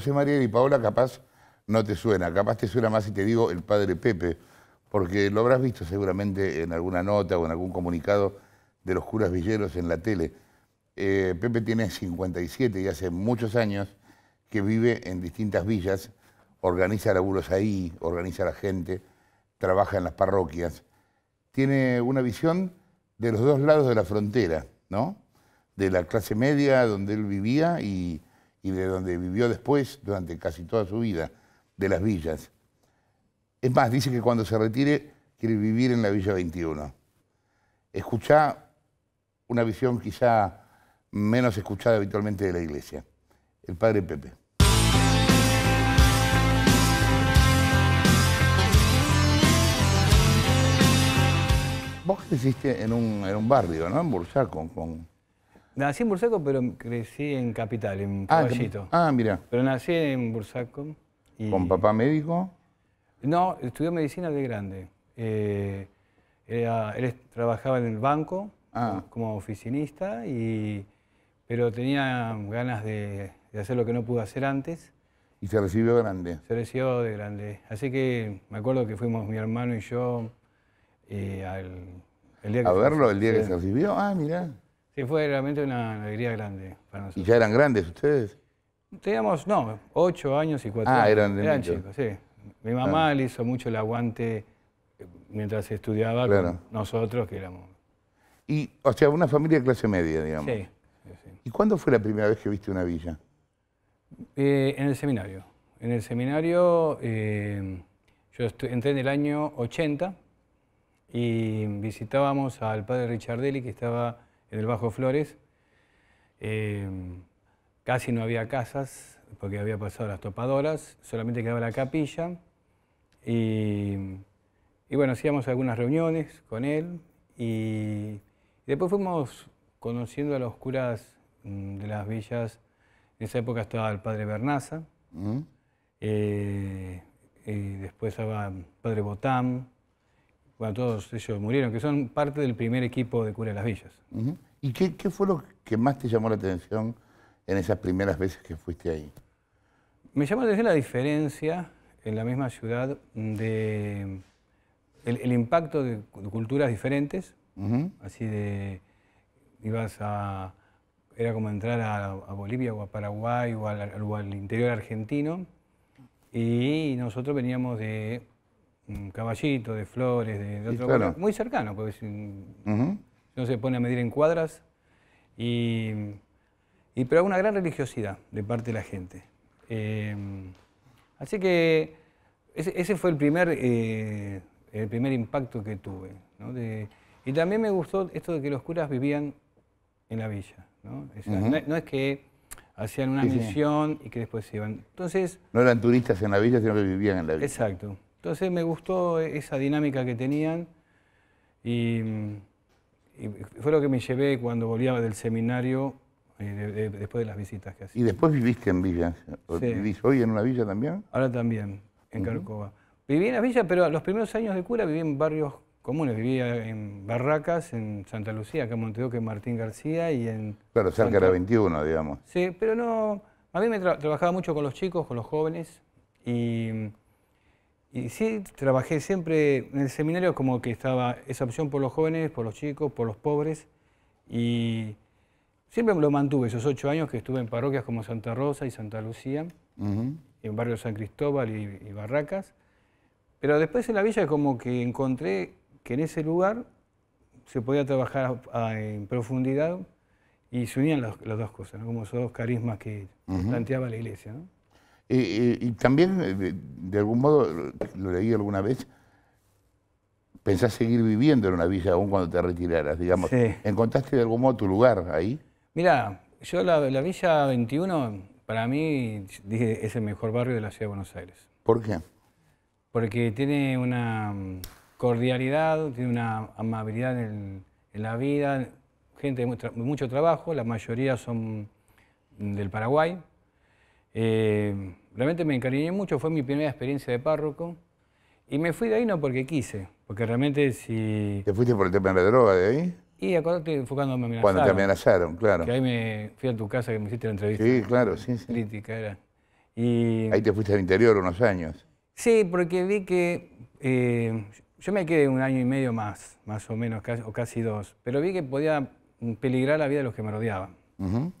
José María y Paola capaz no te suena, capaz te suena más si te digo el padre Pepe, porque lo habrás visto seguramente en alguna nota o en algún comunicado de los curas villeros en la tele. Eh, Pepe tiene 57 y hace muchos años que vive en distintas villas, organiza laburos ahí, organiza la gente, trabaja en las parroquias. Tiene una visión de los dos lados de la frontera, ¿no? De la clase media donde él vivía y y de donde vivió después durante casi toda su vida, de las villas. Es más, dice que cuando se retire quiere vivir en la Villa 21. escucha una visión quizá menos escuchada habitualmente de la iglesia, el padre Pepe. Vos creciste en un, en un barrio, ¿no? En Bursaco, con, Nací en Bursaco, pero crecí en Capital, en ah, Caballito. Ah, mira. Pero nací en Bursaco. ¿Con papá médico? No, estudió medicina de grande. Eh, él trabajaba en el banco ah. como oficinista, pero tenía ganas de, hacer lo que no pudo hacer antes. ¿Y se recibió grande? Se recibió de grande. Así que me acuerdo que fuimos mi hermano y yo eh, al, día que ¿A verlo el día que se recibió? Ah, mira. Sí, fue realmente una alegría grande para nosotros. ¿Y ya eran grandes ustedes? Teníamos, no, ocho años y cuatro ah, eran de Eran chicos, sí. Mi ah. mamá le hizo mucho el aguante eh, mientras estudiaba con nosotros, que éramos... Y, o sea, una familia de clase media, digamos. Sí. ¿Y cuándo fue la primera vez que viste una villa? Eh, en el seminario. En el seminario, eh, yo entré en el año 80 y visitábamos al padre Richardelli, que estaba en el Bajo Flores. Em, casi no había casas porque había pasado las topadoras, solamente quedaba la capilla. Y, bueno, hacíamos algunas reuniones con él y, después fuimos conociendo a los curas mm, de las villas. En esa época estaba el padre Bernaza, mm. eh, y después estaba el padre Botán, bueno, todos ellos murieron, que son parte del primer equipo de Cura de las Villas. ¿Y qué, fue lo que más te llamó la atención en esas primeras veces que fuiste ahí? Me llamó la atención la diferencia en la misma ciudad de el, impacto de culturas diferentes, así de ibas a era como entrar a, Bolivia o a Paraguay o al interior argentino y nosotros veníamos de un caballito de flores, de, otro muy cercano, porque no se pone a medir en cuadras. Y, pero una gran religiosidad de parte de la gente. Em, así que ese, fue el primer, eh, el primer impacto que tuve. y también me gustó esto de que los curas vivían en la villa. No, es que hacían una misión y que después se iban. Entonces, no eran turistas en la villa, sino que vivían en la villa. Exacto. Entonces me gustó esa dinámica que tenían y, fue lo que me llevé cuando volvía del seminario eh, después de las visitas que hacía. ¿Y después viviste en Villa? ¿Vivís hoy en una villa también? Ahora también, en Carcova. Viví en la villa, pero los primeros años de cura viví en barrios comunes. Vivía en Barracas, en Santa Lucía, acá en Montevideo, en Martín García y en... Claro, cerca era 21, digamos. Sí, pero no... A mí me trabajaba mucho con los chicos, con los jóvenes y y sí, trabajé siempre en el seminario como que estaba esa opción por los jóvenes, por los chicos, por los pobres. Y siempre lo mantuve esos ocho años que estuve en parroquias como Santa Rosa y Santa Lucía, en barrio San Cristóbal y, Barracas. Pero después en la villa como que encontré que en ese lugar se podía trabajar en profundidad y se unían las dos cosas, como esos dos carismas que planteaba la iglesia y también, eh, de algún modo, lo leí alguna vez, pensás seguir viviendo en una villa aún cuando te retiraras, digamos. ¿Encontraste de algún modo tu lugar ahí? Mira, yo la, Villa 21, para mí, dije, es el mejor barrio de la ciudad de Buenos Aires. ¿Por qué? Porque tiene una mm, cordialidad, tiene una amabilidad en, la vida, gente de mucho trabajo, la mayoría son del Paraguay. Eh, realmente me encariñé mucho, fue mi primera experiencia de párroco. Y me fui de ahí no porque quise, porque realmente si... ¿Te fuiste por el tema de la droga de ahí? Y acordate enfocándome, me amenazaron. Cuando te amenazaron, claro. Que ahí me fui a tu casa que me hiciste la entrevista. Sí, claro, sí, sí. Crítica era. Y... Ahí te fuiste al interior unos años. Sí, porque vi que... Eh, yo me quedé un año y medio más, más o menos, o casi dos. Pero vi que podía peligrar la vida de los que me rodeaban.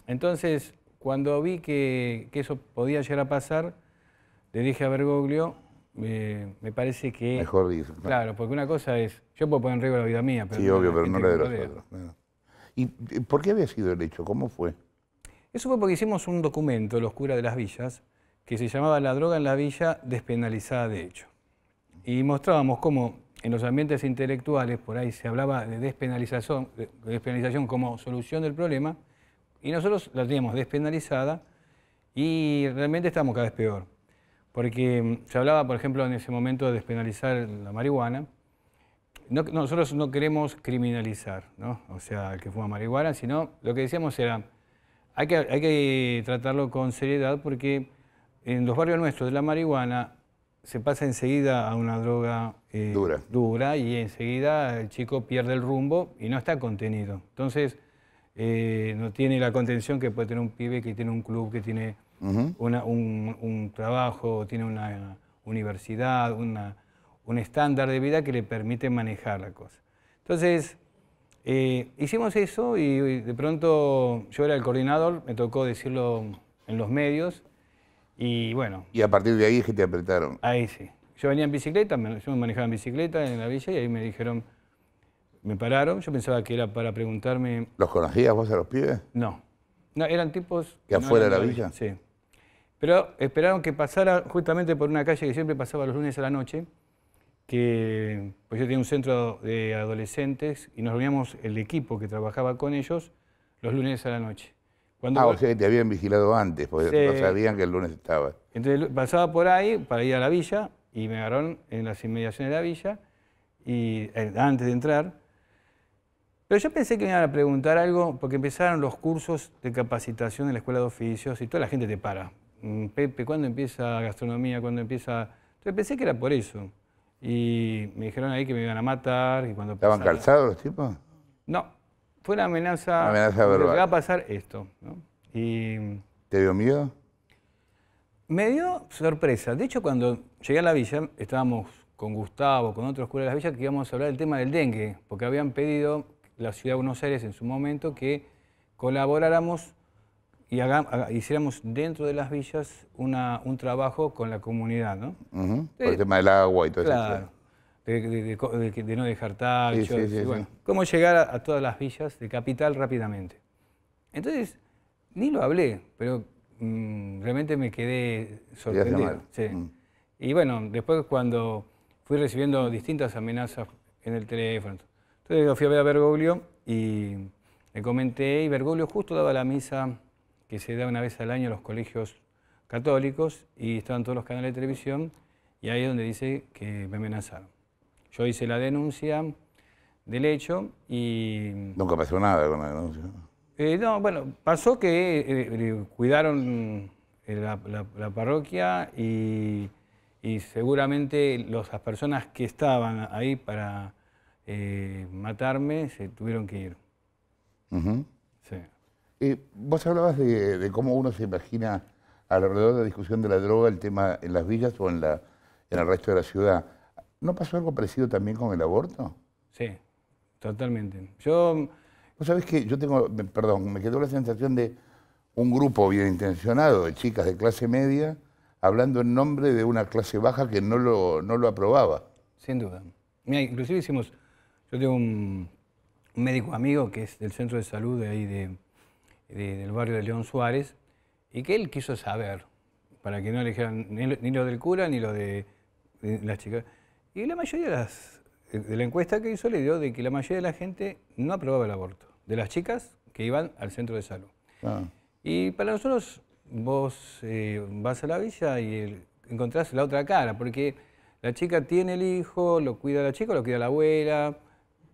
Entonces, cuando vi que, eso podía llegar a pasar, le dije a Bergoglio, eh, me parece que... Mejor dicho, Claro, porque una cosa es, yo puedo poner en riesgo la vida mía, pero... Sí, obvio, pero no la de los otros. ¿Y por qué había sido el hecho? ¿Cómo fue? Eso fue porque hicimos un documento, Los curas de las villas, que se llamaba La droga en la villa despenalizada de hecho. Y mostrábamos cómo en los ambientes intelectuales, por ahí se hablaba de despenalización, despenalización como solución del problema, y nosotros la teníamos despenalizada y realmente estábamos cada vez peor. Porque mm, se hablaba, por ejemplo, en ese momento de despenalizar la marihuana. nosotros no queremos criminalizar, ¿no? o sea, el que fuma marihuana, sino lo que decíamos era, hay que, hay que tratarlo con seriedad porque en los barrios nuestros de la marihuana se pasa enseguida a una droga eh, dura. dura y enseguida el chico pierde el rumbo y no está contenido. Entonces, eh, no tiene la contención que puede tener un pibe que tiene un club, que tiene un, trabajo, tiene una universidad, un estándar de vida que le permite manejar la cosa. Entonces, eh, hicimos eso y, de pronto yo era el coordinador, me tocó decirlo en los medios y bueno. Y a partir de ahí que te apretaron. Ahí sí. Yo venía en bicicleta, yo me manejaba en bicicleta en la villa y ahí me dijeron, me pararon, yo pensaba que era para preguntarme... ¿Los conocías vos a los pibes? No. No, eran tipos... ¿Que afuera de la villa? Sí. Pero esperaron que pasara justamente por una calle que siempre pasaba los lunes a la noche, que pues yo tenía un centro de adolescentes y nos reuníamos el equipo que trabajaba con ellos los lunes a la noche. ah, o sea que te habían vigilado antes, porque no sabían que el lunes estaba. Entonces pasaba por ahí para ir a la villa y me agarraron en las inmediaciones de la villa y eh, antes de entrar pero yo pensé que me iban a preguntar algo, porque empezaron los cursos de capacitación en la Escuela de Oficios y toda la gente te para. Mm, Pepe, ¿cuándo empieza gastronomía? ¿Cuándo empieza...? Entonces pensé que era por eso. Y me dijeron ahí que me iban a matar. Y cuando ¿Estaban calzados los tipos? No. Fue una amenaza... Una amenaza verbal. va a pasar esto. ¿Te dio miedo? Me dio sorpresa. De hecho, cuando llegué a la villa, estábamos con Gustavo, con otros curas de la villa, que íbamos a hablar del tema del dengue, porque habían pedido la ciudad de Buenos Aires en su momento que colaboráramos y hiciéramos dentro de las villas un trabajo con la comunidad, ¿no? Por el tema del agua y todo eso. De, de, no dejar tal, cómo llegar a, todas las villas de capital rápidamente. Entonces, ni lo hablé, pero mm, realmente me quedé sorprendido. Mm. Y bueno, después cuando fui recibiendo distintas amenazas en el teléfono, entonces yo fui a ver a Bergoglio y le comenté, y Bergoglio justo daba la misa que se da una vez al año en los colegios católicos y estaban todos los canales de televisión y ahí es donde dice que me amenazaron. Yo hice la denuncia del hecho y... Nunca pasó nada con la denuncia. Eh, no, bueno, pasó que eh, eh, cuidaron la, parroquia y, seguramente las personas que estaban ahí para eh, matarme, se tuvieron que ir. sí. vos hablabas de, cómo uno se imagina alrededor de la discusión de la droga el tema en las villas o en, la, en el resto de la ciudad. ¿No pasó algo parecido también con el aborto? Sí, totalmente. Yo... Vos sabés que yo tengo, perdón, me quedó la sensación de un grupo bien intencionado de chicas de clase media hablando en nombre de una clase baja que no lo, no lo aprobaba. Sin duda. Mira, inclusive hicimos yo tengo un, médico amigo que es del centro de salud de ahí del barrio de León Suárez y que él quiso saber, para que no le dijeran ni, lo, del cura ni lo de, las chicas. Y la mayoría de, las, de la encuesta que hizo le dio de que la mayoría de la gente no aprobaba el aborto, de las chicas que iban al centro de salud. Ah. Y para nosotros, vos eh, vas a la villa y encontrás la otra cara, porque la chica tiene el hijo, lo cuida la chica, lo cuida la abuela,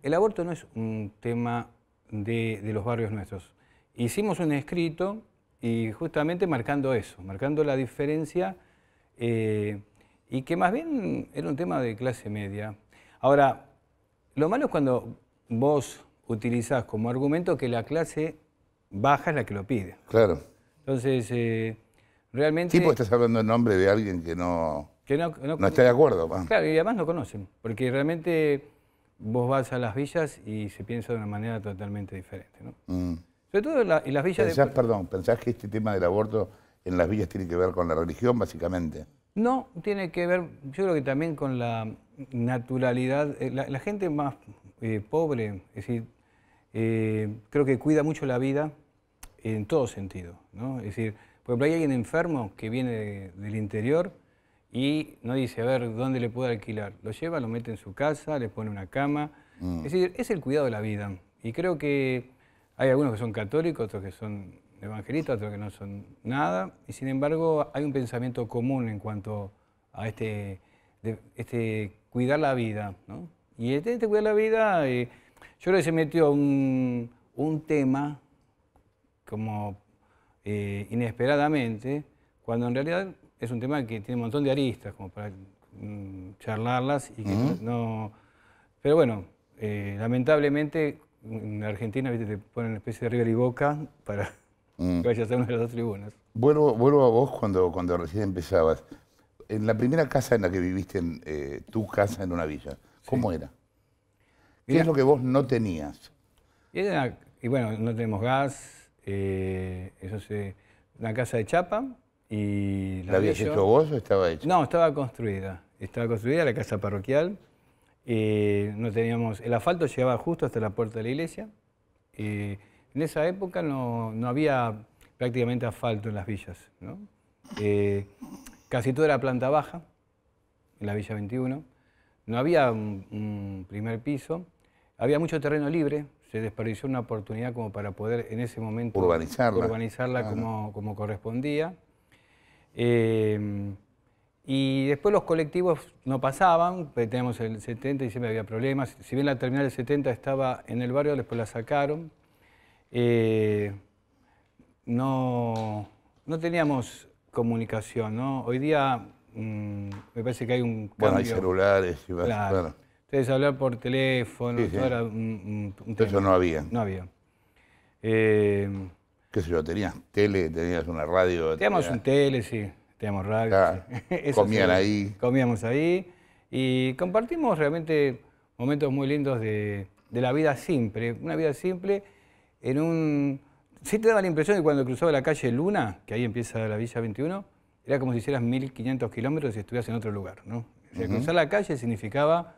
el aborto no es un tema de, los barrios nuestros. Hicimos un escrito y justamente marcando eso, marcando la diferencia eh, y que más bien era un tema de clase media. Ahora, lo malo es cuando vos utilizás como argumento que la clase baja es la que lo pide. Claro. Entonces, eh, realmente... Sí, estás hablando en nombre de alguien que no... está de acuerdo. Claro, y además no conocen, porque realmente vos vas a las villas y se piensa de una manera totalmente diferente. ¿no? Mm. Sobre todo la, y las villas... Pensás, Perdón, ¿pensás que este tema del aborto en las villas tiene que ver con la religión, básicamente? No, tiene que ver, yo creo que también con la naturalidad. Eh, la, gente más eh, pobre, es decir, eh, creo que cuida mucho la vida en todo sentido. ¿no? Es decir, por ejemplo, hay alguien enfermo que viene del interior y no dice, a ver, ¿dónde le puedo alquilar? Lo lleva, lo mete en su casa, le pone una cama. Mm. Es decir, es el cuidado de la vida. Y creo que hay algunos que son católicos, otros que son evangelistas, otros que no son nada. Y sin embargo, hay un pensamiento común en cuanto a este, este cuidar la vida. Y este, cuidar la vida, eh, yo creo que se metió un, tema como eh, inesperadamente, cuando en realidad es un tema que tiene un montón de aristas, como para mm, charlarlas y que no... Pero bueno, eh, lamentablemente en Argentina te ponen una especie de River y Boca para mm. que vayas a una de las dos tribunas. Vuelvo, vuelvo a vos cuando, cuando recién empezabas. En la primera casa en la que viviste, en, eh, tu casa en una villa, ¿cómo era? ¿Qué es lo que vos no tenías? y bueno, no tenemos gas, eh, eso es una casa de chapa, y ¿La habías hecho vos o estaba hecha? No, estaba construida. Estaba construida la casa parroquial. Eh, no teníamos, el asfalto llegaba justo hasta la puerta de la iglesia. Eh, en esa época no, no, había prácticamente asfalto en las villas. ¿no? Eh, casi todo era planta baja, en la Villa 21. No había un, primer piso. Había mucho terreno libre, se desperdició una oportunidad como para poder en ese momento urbanizarla, urbanizarla como, como correspondía. Em, y después los colectivos no pasaban, eh, teníamos el 70 y siempre había problemas. Si bien la terminal del 70 estaba en el barrio, después la sacaron. Eh, no, no teníamos comunicación, ¿no? Hoy día mm, me parece que hay un Bueno, hay celulares y más, claro. Entonces hablar por teléfono, un, Eso no había. No había. Eh, qué sé yo, tenías tele, tenías una radio. Teníamos un tele, sí, teníamos radio. Comían ahí. Comíamos ahí y compartimos realmente momentos muy lindos de, la vida simple, una vida simple en un... Sí te daba la impresión de cuando cruzaba la calle Luna, que ahí empieza la Villa 21, era como si hicieras 1500 kilómetros y estuvieras en otro lugar, ¿no? O sea, cruzar la calle significaba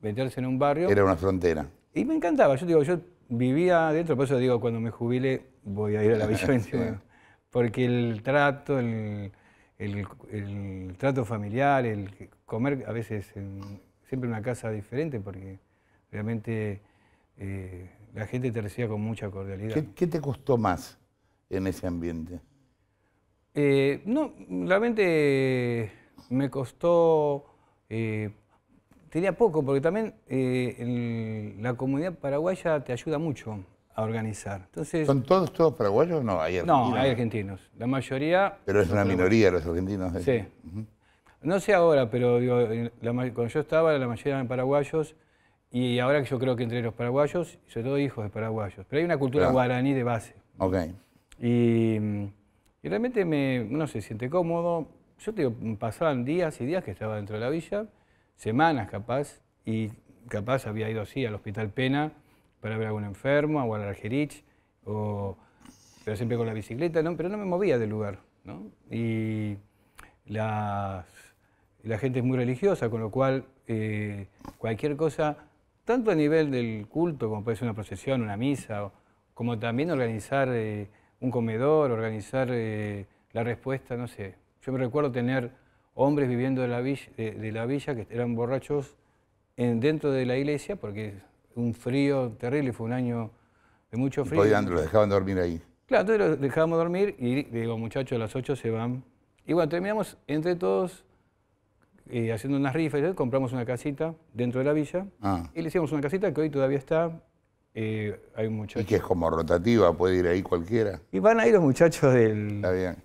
meterse en un barrio. Era una frontera. Y me encantaba, yo digo, yo vivía adentro, por eso digo, cuando me jubile voy a ir a la Villa Porque el trato, el, trato familiar, el comer a veces siempre en una casa diferente, porque realmente eh, la gente te recibía con mucha cordialidad. ¿Qué, te costó más en ese ambiente? Eh, no, realmente me costó eh, Sería poco, porque también eh, la comunidad paraguaya te ayuda mucho a organizar. ¿Son todos, paraguayos no? Hay No, hay argentinos. La mayoría... Pero es una minoría los argentinos. ¿eh? Sí. No sé ahora, pero cuando yo estaba, la mayoría eran paraguayos, y ahora que yo creo que entre los paraguayos, sobre todo hijos de paraguayos, pero hay una cultura guaraní de base. Ok. Y, realmente me, no se siente cómodo. Yo te digo, pasaban días y días que estaba dentro de la villa, semanas capaz, y capaz había ido así al Hospital Pena para ver a algún enfermo, o a la o, pero siempre con la bicicleta, ¿no? pero no me movía del lugar. Y la gente es muy religiosa, con lo cual eh, cualquier cosa, tanto a nivel del culto, como puede ser una procesión, una misa, o, como también organizar eh, un comedor, organizar eh, la respuesta, no sé. Yo me recuerdo tener hombres viviendo de la villa, que eran borrachos en, dentro de la iglesia, porque un frío terrible, fue un año de mucho frío. Podían, los dejaban dormir ahí. Claro, entonces los dejábamos dormir y digo, muchachos, a las 8 se van. Y bueno, terminamos entre todos eh, haciendo unas rifas, compramos una casita dentro de la villa ah. y le hicimos una casita que hoy todavía está eh, hay muchachos. Y que es como rotativa, puede ir ahí cualquiera. Y van ahí los muchachos del, eh,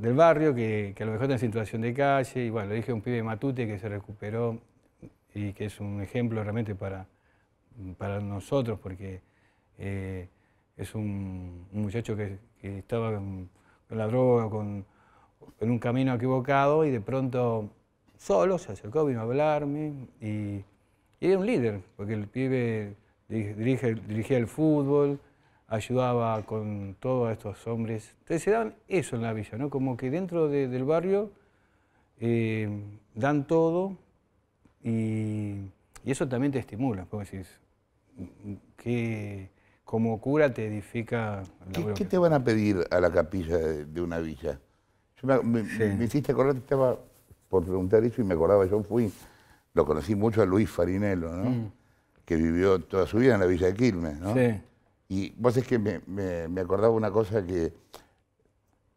del, barrio que, a lo mejor están en situación de calle. Y bueno, le dije a un pibe Matute que se recuperó y que es un ejemplo realmente para, para nosotros, porque eh, es un, muchacho que, estaba con, la droga, con, en un camino equivocado y de pronto solo se acercó, vino a hablarme y, y era un líder, porque el pibe dirige, dirigía el fútbol, ayudaba con todos estos hombres. Entonces se dan eso en la villa, ¿no? Como que dentro del barrio eh, dan todo y, y, eso también te estimula, como decís, que como cura te edifica... ¿Qué, te van a pedir a la capilla de, una villa? me, hiciste acordar, estaba por preguntar eso y me acordaba, yo fui, lo conocí mucho a Luis Farinello, ¿no? Mm que vivió toda su vida en la Villa de Quilmes, ¿no? Sí. Y vos es que me, me, acordaba una cosa que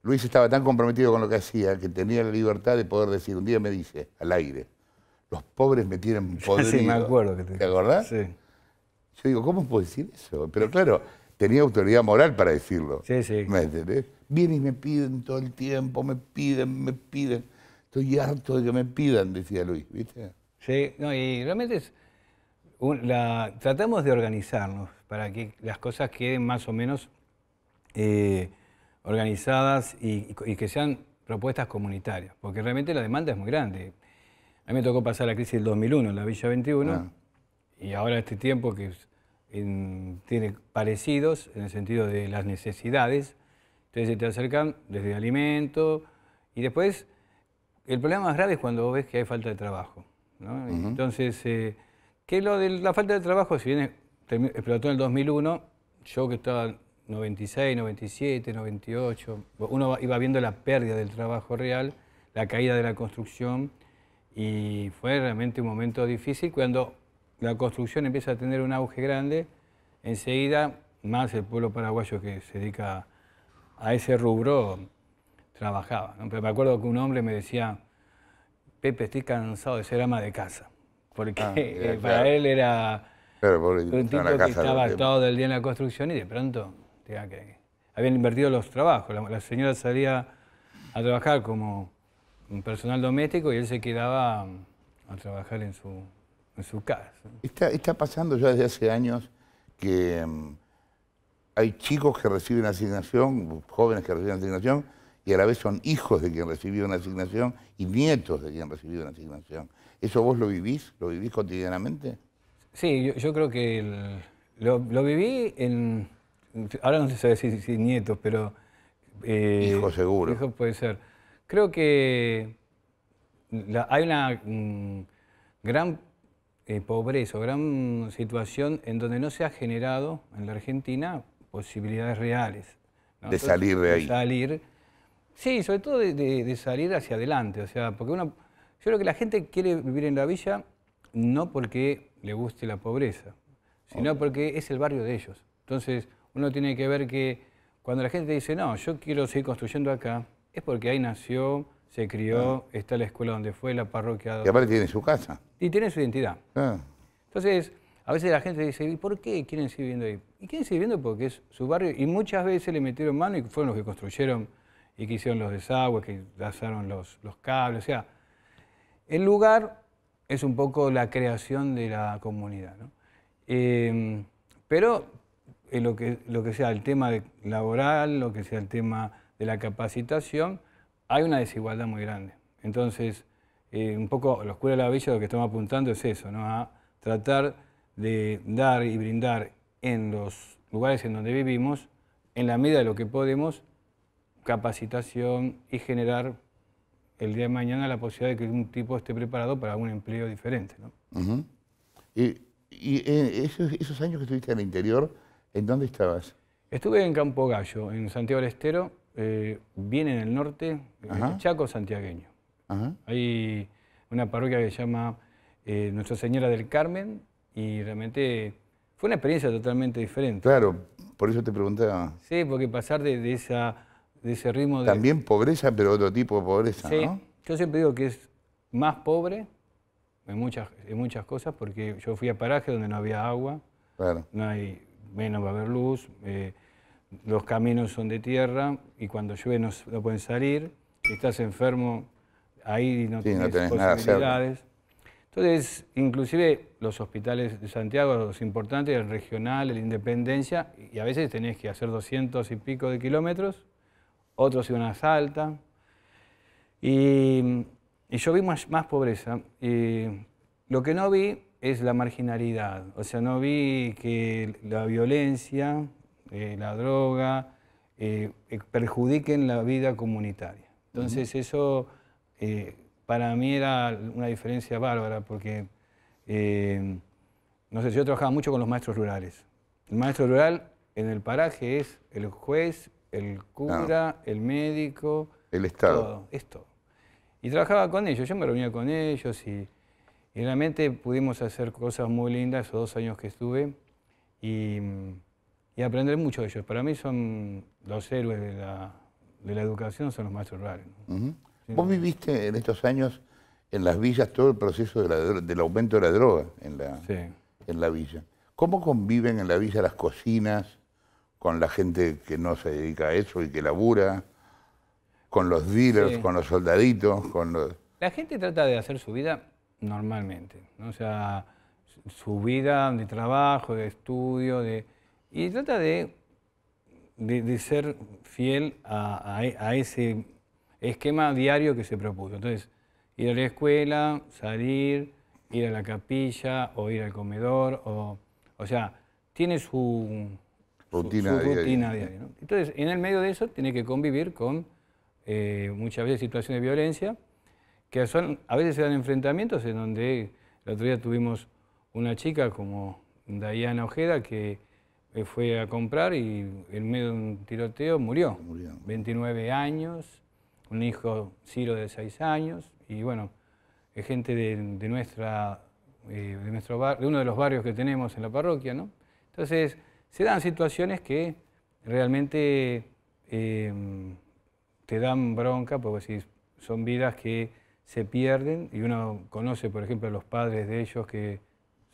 Luis estaba tan comprometido con lo que hacía que tenía la libertad de poder decir, un día me dice, al aire, los pobres me tienen poder. sí, me acuerdo. Que te... ¿Te acordás? Sí. Yo digo, ¿cómo puedo decir eso? Pero claro, tenía autoridad moral para decirlo. Sí, sí. ¿Me entendés? Vienen y me piden todo el tiempo, me piden, me piden. Estoy harto de que me pidan, decía Luis, ¿viste? Sí, no, y realmente es tratamos de organizarnos para que las cosas queden más o menos eh, organizadas y, que sean propuestas comunitarias, porque realmente la demanda es muy grande. A mí me tocó pasar la crisis del 2001 en la Villa 21 ah. y ahora este tiempo que tiene parecidos en el sentido de las necesidades. Entonces se te acercan desde alimento y después el problema más grave es cuando ves que hay falta de trabajo. Entonces eh, que lo de la falta de trabajo, si bien explotó en el 2001, yo que estaba en 96, 97, 98, uno iba viendo la pérdida del trabajo real, la caída de la construcción, y fue realmente un momento difícil. Cuando la construcción empieza a tener un auge grande, enseguida más el pueblo paraguayo que se dedica a ese rubro trabajaba. me acuerdo que un hombre me decía, Pepe, estoy cansado de ser ama de casa porque ah, para él era un tipo que estaba todo el día en la construcción y de pronto habían invertido los trabajos. La, señora salía a trabajar como un personal doméstico y él se quedaba mm, a trabajar en su, en su casa. Está, pasando ya desde hace años que mm, hay chicos que reciben asignación, jóvenes que reciben asignación, y a la vez son hijos de quien recibió una asignación y nietos de quien recibió una asignación. ¿Eso vos lo vivís? ¿Lo vivís cotidianamente? Sí, yo, creo que lo, viví en... Ahora no se sabe si, nietos, pero... Eh, hijo seguro. Hijo puede ser. Creo que hay una mm, gran eh, pobreza, gran situación en donde no se ha generado en la Argentina posibilidades reales. De salir de ahí. Sí, sobre todo de, salir hacia adelante, o sea, porque uno, yo creo que la gente quiere vivir en la villa no porque le guste la pobreza, sino porque es el barrio de ellos. Entonces, uno tiene que ver que cuando la gente dice, no, yo quiero seguir construyendo acá, es porque ahí nació, se crió, ah. está la escuela donde fue, la parroquia. Y aparte tiene su casa. Y tiene su identidad. Ah. Entonces, a veces la gente dice, ¿y por qué quieren seguir viviendo ahí? Y quieren seguir viviendo porque es su barrio, y muchas veces le metieron mano y fueron los que construyeron y que hicieron los desagües, que lanzaron los, cables. O sea, el lugar es un poco la creación de la comunidad. Eh, pero en eh, lo, que, lo que sea el tema laboral, lo que sea el tema de la capacitación, hay una desigualdad muy grande. Entonces, eh, un poco la Escuela de la Villa lo que estamos apuntando es eso, ¿no? a tratar de dar y brindar en los lugares en donde vivimos, en la medida de lo que podemos, capacitación y generar el día de mañana la posibilidad de que un tipo esté preparado para un empleo diferente. ¿no? ¿Y, eh, esos, años que estuviste en el interior, en dónde estabas? Estuve en Campo Gallo, en Santiago del Estero, bien eh, en el norte, eh, Chaco santiagueño. Hay una parroquia que se llama Nuestra Señora del Carmen y realmente fue una experiencia totalmente diferente. Claro, por eso te preguntaba. Sí, porque pasar de esa ritmo. También pobreza, pero otro tipo de pobreza, sí. Yo siempre digo que es más pobre en muchas, muchas cosas, porque yo fui a parajes donde no había agua, claro. no hay, menos va a haber luz, eh, los caminos son de tierra y cuando llueve no, pueden salir, estás enfermo, ahí no, tienes, posibilidades. Entonces, inclusive los hospitales de Santiago, los importantes, el regional, el Independencia, y a veces tenés que hacer 200 y pico de kilómetros otros iban a Salta. Y, yo vi más, pobreza. lo que no vi es la marginalidad, o sea, no vi que la violencia, eh, la droga, eh, eh, perjudiquen la vida comunitaria. Entonces eso para mí era una diferencia bárbara porque, no sé, yo trabajaba mucho con los maestros rurales. El maestro rural en el paraje es el juez, el ah. cura, el médico. El Estado. Y trabajaba con ellos, yo me reunía con ellos y, realmente pudimos hacer cosas muy lindas esos dos años que estuve y, aprender mucho de ellos. Para mí son los héroes de la, educación, son los maestros raros. ¿Vos viviste en estos años en las villas todo el proceso del aumento de la droga en la, en la villa? ¿Cómo conviven en la villa las cocinas? con la gente que no se dedica a eso y que labura, con los dealers, con los soldaditos, con los... La gente trata de hacer su vida normalmente, ¿no? o sea, su vida de trabajo, de estudio, de... y trata de, de, ser fiel a, ese esquema diario que se propuso. Entonces, ir a la escuela, salir, ir a la capilla o ir al comedor, o, o sea, tiene su, rutina, su, rutina diaria. Entonces, en el medio de eso tiene que convivir con eh, muchas veces situaciones de violencia, que son, a veces se dan enfrentamientos en donde la otro día tuvimos una chica como Dayana Ojeda que eh, fue a comprar y en medio de un tiroteo murió. murió. 29 años, un hijo Ciro de 6 años y bueno, gente de, nuestra, eh, de, nuestro barrio... de uno de los barrios que tenemos en la parroquia, ¿no? Entonces, se dan situaciones que realmente em, te dan bronca, porque son vidas que se pierden y uno conoce, por ejemplo, a los padres de ellos que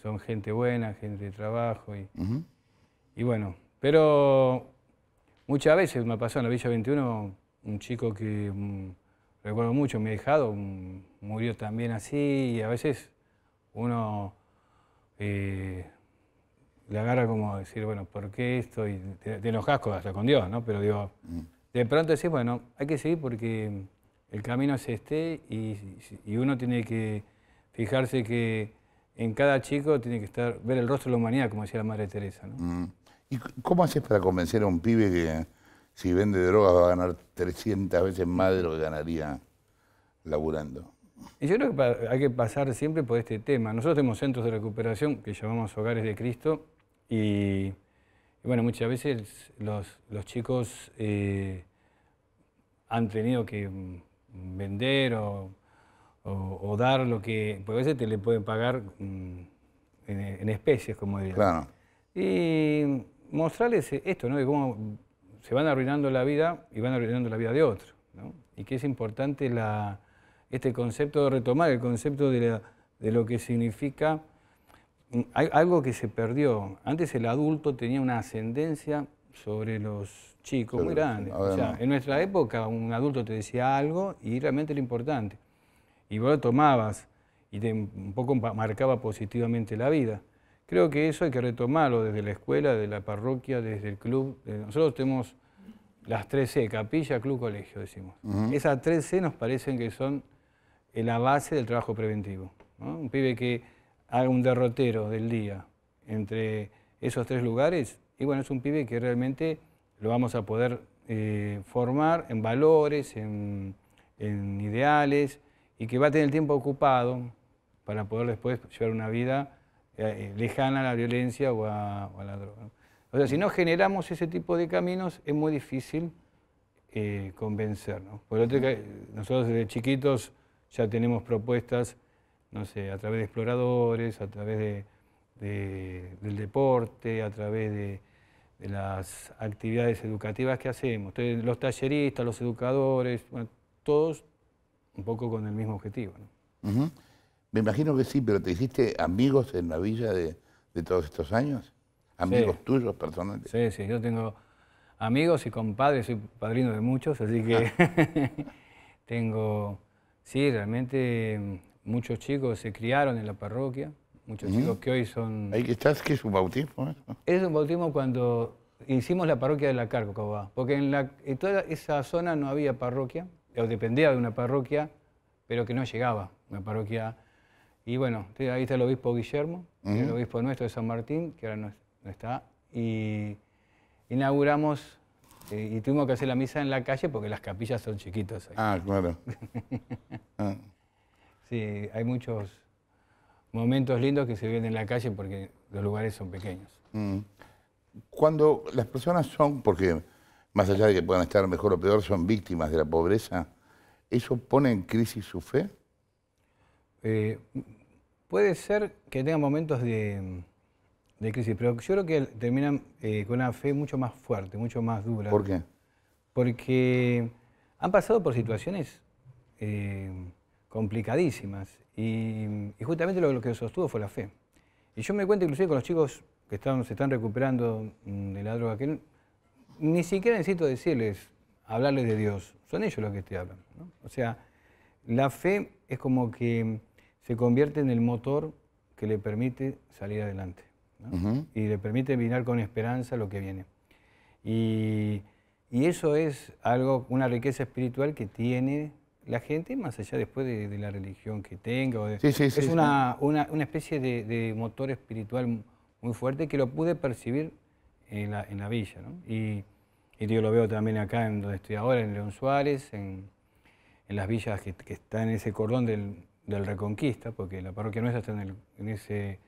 son gente buena, gente de trabajo. Y, bueno, pero muchas veces me pasó en la Villa 21 un chico que mm, recuerdo mucho, me ha dejado mm, murió también así y a veces uno eh, le agarra como decir, bueno, ¿por qué esto? Y te, los hasta con Dios, ¿no? Pero digo, mm. de pronto decís, bueno, hay que seguir porque el camino es este y, uno tiene que fijarse que en cada chico tiene que estar ver el rostro de la humanidad, como decía la Madre Teresa. ¿no? Mm. ¿Y cómo haces para convencer a un pibe que si vende drogas va a ganar 300 veces más de lo que ganaría laburando? yo creo que hay que pasar siempre por este tema. Nosotros tenemos centros de recuperación que llamamos Hogares de Cristo, y, bueno, muchas veces los, chicos eh, han tenido que mm, vender o, dar lo que... Pues a veces te le pueden pagar mm, en, especies, como diría. Y mostrarles esto, ¿no? De cómo se van arruinando la vida y van arruinando la vida de otro. Y que es importante este concepto, retomar el concepto de, de lo que significa algo que se perdió. Antes el adulto tenía una ascendencia sobre los chicos muy grande. O en nuestra época un adulto te decía algo y realmente era importante. Y vos lo tomabas y te un poco marcaba positivamente la vida. Creo que eso hay que retomarlo desde la escuela, de la parroquia, desde el club. Eh, nosotros tenemos las tres c capilla, club, colegio, decimos. Esas tres c nos parecen que son eh, la base del trabajo preventivo. Un pibe que haga un derrotero del día entre esos tres lugares, y bueno, es un pibe que realmente lo vamos a poder eh, formar en valores, en, ideales, y que va a tener el tiempo ocupado para poder después llevar una vida eh, eh, lejana a la violencia o a, la droga. O sea, si no generamos ese tipo de caminos, es muy difícil convencernos. Por otro, nosotros desde chiquitos ya tenemos propuestas no sé, a través de exploradores, a través de, del deporte, a través de, las actividades educativas que hacemos. los talleristas, los educadores, bueno, todos un poco con el mismo objetivo. Me imagino que sí, pero ¿te hiciste amigos en la villa de, todos estos años? ¿Amigos tuyos personalmente? Sí, sí, yo tengo amigos y compadres, soy padrino de muchos, así que tengo, sí, realmente Muchos chicos se criaron en la parroquia, muchos chicos que hoy son... Ahí estás, que es un bautismo. ¿eh? Es un bautismo cuando hicimos la parroquia de la Cárcova, porque en, la, toda esa zona no había parroquia, o dependía de una parroquia, pero que no llegaba, una parroquia... Y bueno, ahí está el obispo Guillermo, el obispo nuestro de San Martín, que ahora no, está, y inauguramos eh, y tuvimos que hacer la misa en la calle porque las capillas son chiquitas. Ahí. Ah, claro. Ah. Sí, hay muchos momentos lindos que se vienen en la calle porque los lugares son pequeños. Mm. Cuando las personas son, porque más allá de que puedan estar mejor o peor, son víctimas de la pobreza, ¿eso pone en crisis su fe? Eh, puede ser que tengan momentos de, crisis, pero yo creo que terminan eh, con una fe mucho más fuerte, mucho más dura. ¿Por qué? Porque han pasado por situaciones eh, complicadísimas. Y, justamente lo, que sostuvo fue la fe. Y yo me cuento, inclusive con los chicos que están, se están recuperando mm, de la droga, que ni siquiera necesito decirles, hablarles de Dios, son ellos los que te hablan. O sea, la fe es como que se convierte en el motor que le permite salir adelante y le permite mirar con esperanza lo que viene. Y, y, eso es algo, una riqueza espiritual que tiene la gente, más allá después de, la religión que tenga, es una, especie de, motor espiritual muy fuerte que lo pude percibir en la, villa. Y, y yo lo veo también acá en donde estoy ahora, en León Suárez, en, las villas que, están en ese cordón del, Reconquista, porque la parroquia nuestra está en, ese,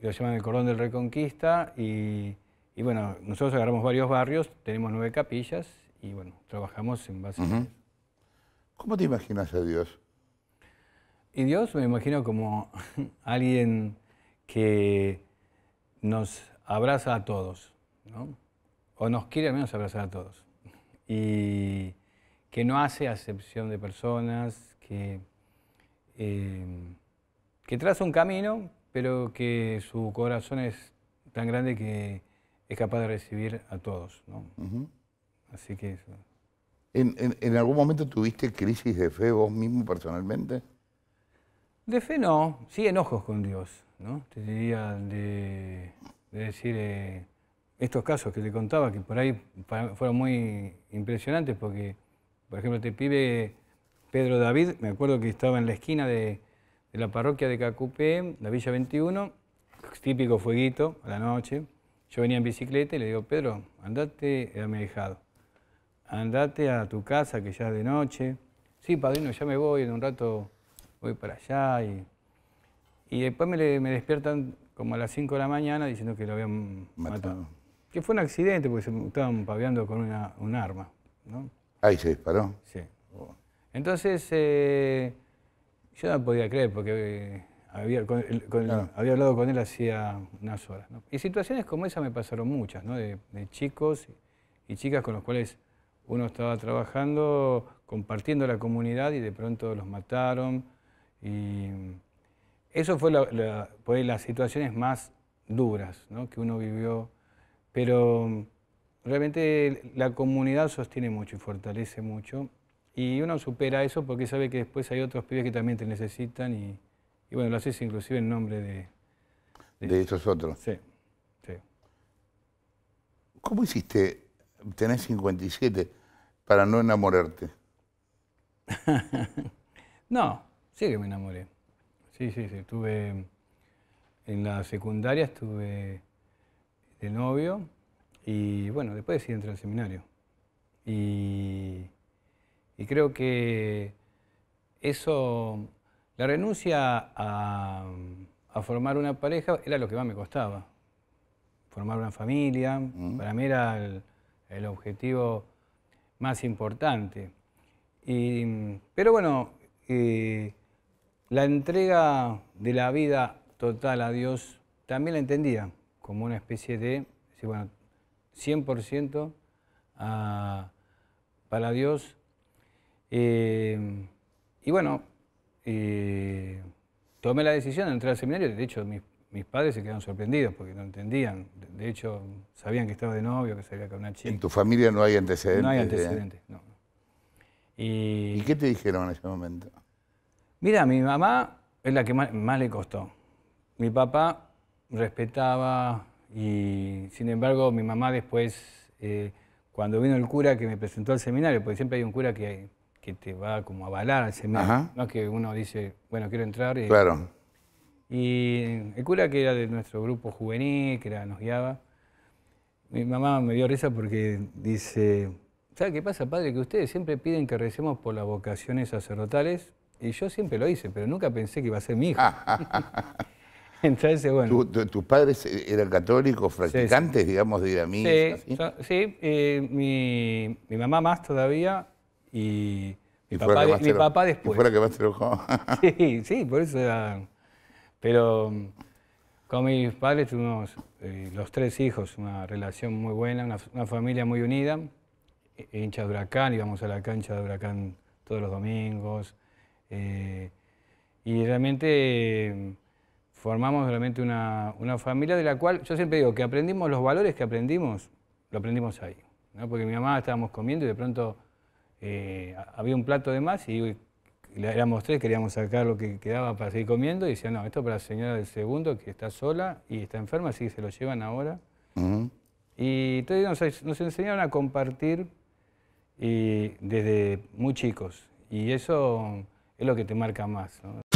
lo llaman el cordón del Reconquista, y, bueno, nosotros agarramos varios barrios, tenemos nueve capillas, y bueno, trabajamos en base a ¿Cómo te imaginas a Dios? Y Dios me imagino como alguien que nos abraza a todos, ¿no? o nos quiere al menos abrazar a todos, y que no hace acepción de personas, que, eh, traza un camino, pero que su corazón es tan grande que es capaz de recibir a todos. ¿no? Así que ¿En, algún momento tuviste crisis de fe vos mismo personalmente? De fe no, sí enojos con Dios, ¿no? Te diría de, decir eh, estos casos que te contaba, que por ahí fueron muy impresionantes, porque, por ejemplo, te este pibe Pedro David, me acuerdo que estaba en la esquina de, la parroquia de Cacupé, la Villa 21, típico fueguito a la noche. Yo venía en bicicleta y le digo, Pedro, andate a mi dejado andate a tu casa que ya es de noche. Sí, padrino, ya me voy, en un rato voy para allá. Y, y después me, despiertan como a las 5 de la mañana diciendo que lo habían matado. Que fue un accidente porque se estaban paviando con un arma. ¿no? Ahí se disparó. Sí. Entonces, eh, yo no podía creer porque eh, había, hablado con él hacía unas horas. Y situaciones como esa me pasaron muchas, ¿no? de, de chicos y chicas con los cuales uno estaba trabajando, compartiendo la comunidad y de pronto los mataron. Y eso fue la, la, las situaciones más duras que uno vivió. Pero realmente la comunidad sostiene mucho y fortalece mucho. Y uno supera eso porque sabe que después hay otros pibes que también te necesitan y, bueno, lo haces inclusive en nombre de... De, de estos otros. Sí, sí. ¿Cómo hiciste tenés 57 para no enamorarte. no, sí que me enamoré. Sí, sí, sí. estuve en la secundaria estuve de novio y bueno, después sí entré al seminario. Y, y creo que eso, la renuncia a, a, formar una pareja era lo que más me costaba. Formar una familia, mm. para mí era... El, el objetivo más importante. pero bueno, eh, la entrega de la vida total a Dios también la entendía como una especie de, bueno, 100% ah, para Dios. Eh, y bueno, eh, tomé la decisión de entrar al seminario, de hecho mis mis padres se quedaron sorprendidos porque no entendían. De hecho, sabían que estaba de novio, que salía con una chica. ¿En tu familia no hay antecedentes? No hay antecedentes, no. Y... qué te dijeron en ese momento? Mira, mi mamá es la que más, le costó. Mi papá respetaba y, sin embargo, mi mamá después, eh, cuando vino el cura que me presentó al seminario, porque siempre hay un cura que, te va como a avalar al seminario, no que uno dice, bueno, quiero entrar y... Claro y el cura que era de nuestro grupo juvenil, que nos guiaba, mi mamá me dio risa porque dice, ¿sabe qué pasa, padre? Que ustedes siempre piden que recemos por las vocaciones sacerdotales, y yo siempre lo hice, pero nunca pensé que iba a ser mi hijo. Entonces, bueno. ¿Tus padres eran católicos, practicantes, digamos, de ir Sí, sí eh, mi, mamá más todavía y, mi, papá, después. ¿Y fue que más te sí, sí, por eso era pero mm, con mis padres tuvimos eh, los tres hijos una relación muy buena, una, familia muy unida, eh, hincha de huracán, íbamos a la cancha de huracán todos los domingos. Eh, y realmente mm, formamos realmente una, familia de la cual yo siempre digo que aprendimos los valores que aprendimos, lo aprendimos ahí. Porque mi mamá estábamos comiendo y de pronto había un plato de más y éramos tres, queríamos sacar lo que quedaba para seguir comiendo y decían, no, esto es para la señora del segundo que está sola y está enferma, así que se lo llevan ahora. Y entonces nos, enseñaron a compartir y eh, desde muy chicos y eso es lo que te marca más.